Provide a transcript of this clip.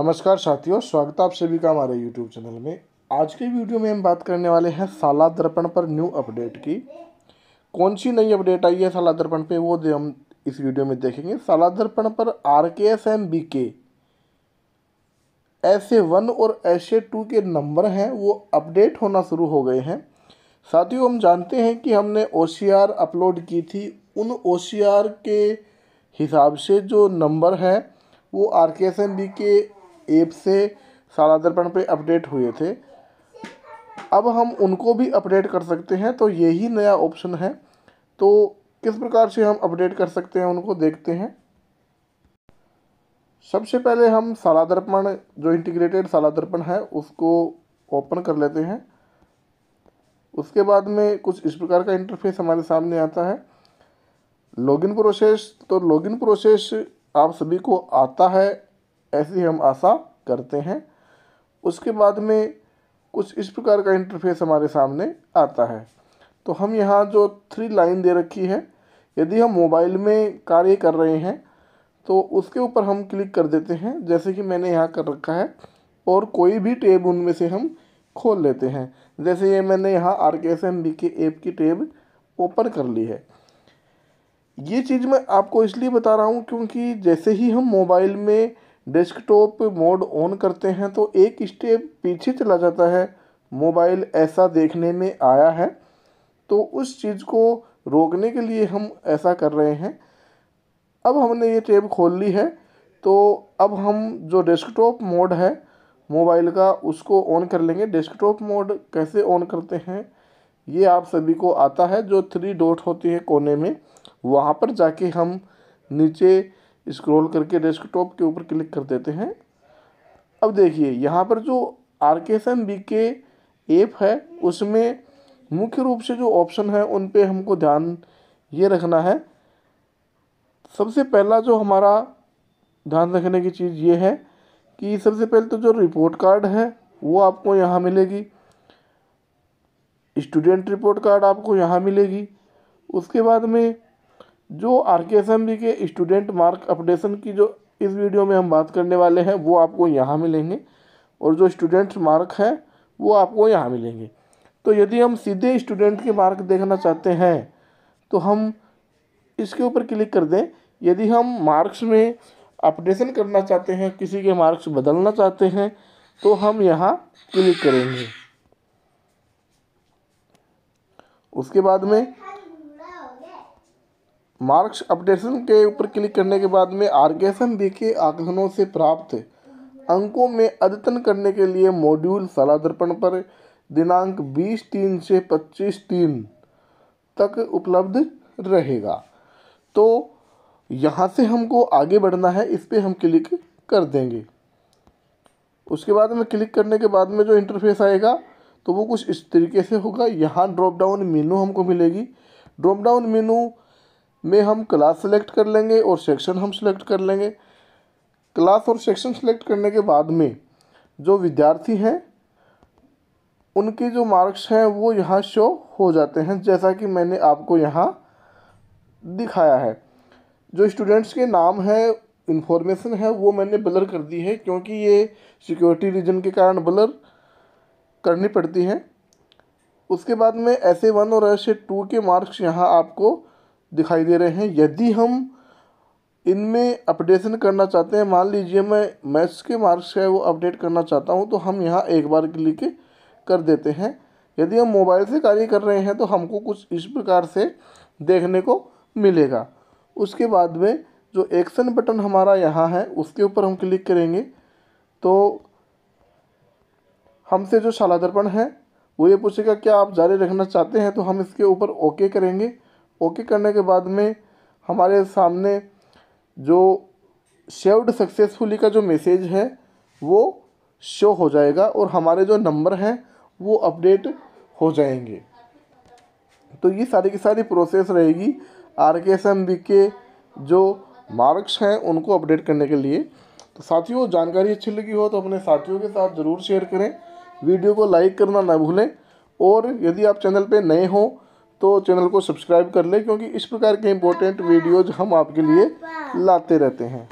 नमस्कार साथियों स्वागत आप सभी का हमारे YouTube चैनल में आज के वीडियो में हम बात करने वाले हैं साला दर्पण पर न्यू अपडेट की कौन सी नई अपडेट आई है साला दर्पण पे वो हम इस वीडियो में देखेंगे साला दर्पण पर are K S M B के ऐसे वन और ऐसे टू के नंबर हैं वो अपडेट होना शुरू हो गए हैं साथियों हम जानते हैं कि हमने ओ अपलोड की थी उन ओ के हिसाब से जो नंबर हैं वो R K S M B के ऐप से सारा दर्पण पे अपडेट हुए थे अब हम उनको भी अपडेट कर सकते हैं तो यही नया ऑप्शन है तो किस प्रकार से हम अपडेट कर सकते हैं उनको देखते हैं सबसे पहले हम साला दर्पण जो इंटीग्रेटेड साला दर्पण है उसको ओपन कर लेते हैं उसके बाद में कुछ इस प्रकार का इंटरफेस हमारे सामने आता है लॉगिन प्रोसेस तो लॉगिन प्रोसेस आप सभी को आता है ऐसी हम आशा करते हैं उसके बाद में कुछ इस प्रकार का इंटरफेस हमारे सामने आता है तो हम यहाँ जो थ्री लाइन दे रखी है यदि हम मोबाइल में कार्य कर रहे हैं तो उसके ऊपर हम क्लिक कर देते हैं जैसे कि मैंने यहाँ कर रखा है और कोई भी टेब उनमें से हम खोल लेते हैं जैसे ये मैंने यहाँ R K S M B के ऐप की टेब ओपन कर ली है ये चीज़ मैं आपको इसलिए बता रहा हूँ क्योंकि जैसे ही हम मोबाइल में डेस्कटॉप मोड ऑन करते हैं तो एक स्टेप पीछे चला जाता है मोबाइल ऐसा देखने में आया है तो उस चीज़ को रोकने के लिए हम ऐसा कर रहे हैं अब हमने ये टेब खोल ली है तो अब हम जो डेस्कटॉप मोड है मोबाइल का उसको ऑन कर लेंगे डेस्कटॉप मोड कैसे ऑन करते हैं ये आप सभी को आता है जो थ्री डॉट होती है कोने में वहाँ पर जाके हम नीचे स्क्रॉल करके डेस्कटॉप के ऊपर क्लिक कर देते हैं अब देखिए यहाँ पर जो R K S M B के ऐप है उसमें मुख्य रूप से जो ऑप्शन है उन पे हमको ध्यान ये रखना है सबसे पहला जो हमारा ध्यान रखने की चीज़ ये है कि सबसे पहले तो जो रिपोर्ट कार्ड है वो आपको यहाँ मिलेगी स्टूडेंट रिपोर्ट कार्ड आपको यहाँ मिलेगी उसके बाद में जो R K S M B के स्टूडेंट मार्क अपडेशन की जो इस वीडियो में हम बात करने वाले हैं वो आपको यहाँ मिलेंगे और जो स्टूडेंट मार्क हैं वो आपको यहाँ मिलेंगे तो यदि हम सीधे स्टूडेंट के मार्क देखना चाहते हैं तो हम इसके ऊपर क्लिक कर दें यदि हम मार्क्स में अपडेशन करना चाहते हैं किसी के मार्क्स बदलना चाहते हैं तो हम यहाँ क्लिक करेंगे उसके बाद में मार्क्स अपडेशन के ऊपर क्लिक करने के बाद में आर्गेसन के आकलनों से प्राप्त अंकों में अद्यतन करने के लिए मॉड्यूल सला दर्पण पर दिनांक 20 तीन से 25 तीन तक उपलब्ध रहेगा तो यहाँ से हमको आगे बढ़ना है इस पर हम क्लिक कर देंगे उसके बाद में क्लिक करने के बाद में जो इंटरफेस आएगा तो वो कुछ इस तरीके से होगा यहाँ ड्रॉप डाउन मेनू हमको मिलेगी ड्रॉप डाउन मेनू में हम क्लास सेलेक्ट कर लेंगे और सेक्शन हम सेलेक्ट कर लेंगे क्लास और सेक्शन सेलेक्ट करने के बाद में जो विद्यार्थी हैं उनके जो मार्क्स हैं वो यहाँ शो हो जाते हैं जैसा कि मैंने आपको यहाँ दिखाया है जो स्टूडेंट्स के नाम हैं इन्फॉर्मेशन है वो मैंने ब्लर कर दी है क्योंकि ये सिक्योरिटी रीजन के कारण ब्लर करनी पड़ती है उसके बाद में ऐसे वन और ऐसे टू के मार्क्स यहाँ आपको दिखाई दे रहे हैं यदि हम इनमें अपडेशन करना चाहते हैं मान लीजिए मैं मैथ्स के मार्क्स है वो अपडेट करना चाहता हूँ तो हम यहाँ एक बार क्लिक कर देते हैं यदि हम मोबाइल से कार्य कर रहे हैं तो हमको कुछ इस प्रकार से देखने को मिलेगा उसके बाद में जो एक्शन बटन हमारा यहाँ है उसके ऊपर हम क्लिक करेंगे तो हमसे जो शाला दर्पण है वो ये पूछेगा क्या आप जारी रखना चाहते हैं तो हम इसके ऊपर ओके करेंगे ओके करने के बाद में हमारे सामने जो शेव्ड सक्सेसफुली का जो मैसेज है वो शो हो जाएगा और हमारे जो नंबर हैं वो अपडेट हो जाएंगे तो ये सारी की सारी प्रोसेस रहेगी are K S M B के जो मार्क्स हैं उनको अपडेट करने के लिए तो साथियों जानकारी अच्छी लगी हो तो अपने साथियों के साथ ज़रूर शेयर करें वीडियो को लाइक करना ना भूलें और यदि आप चैनल पे नए हों तो चैनल को सब्सक्राइब कर लें क्योंकि इस प्रकार के इम्पोर्टेंट वीडियोज़ हम आपके लिए लाते रहते हैं